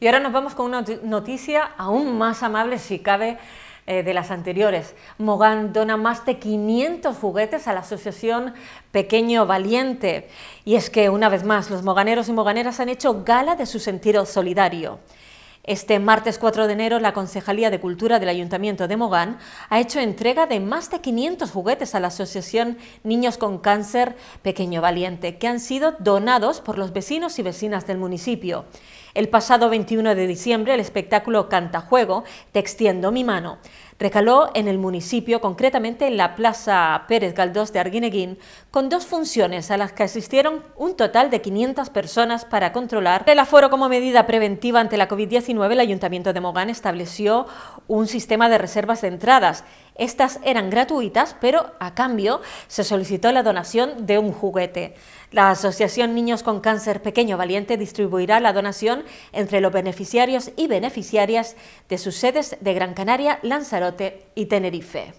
Y ahora nos vamos con una noticia aún más amable, si cabe, eh, de las anteriores. Mogán dona más de 500 juguetes a la asociación Pequeño Valiente. Y es que, una vez más, los moganeros y moganeras han hecho gala de su sentido solidario. Este martes 4 de enero, la Concejalía de Cultura del Ayuntamiento de Mogán ha hecho entrega de más de 500 juguetes a la Asociación Niños con Cáncer Pequeño Valiente, que han sido donados por los vecinos y vecinas del municipio. El pasado 21 de diciembre, el espectáculo Cantajuego, Te extiendo mi mano, recaló en el municipio, concretamente en la Plaza Pérez Galdós de Arguineguín, con dos funciones a las que asistieron un total de 500 personas para controlar el aforo como medida preventiva ante la COVID-19. El Ayuntamiento de Mogán estableció un sistema de reservas de entradas estas eran gratuitas, pero a cambio se solicitó la donación de un juguete. La Asociación Niños con Cáncer Pequeño Valiente distribuirá la donación entre los beneficiarios y beneficiarias de sus sedes de Gran Canaria, Lanzarote y Tenerife.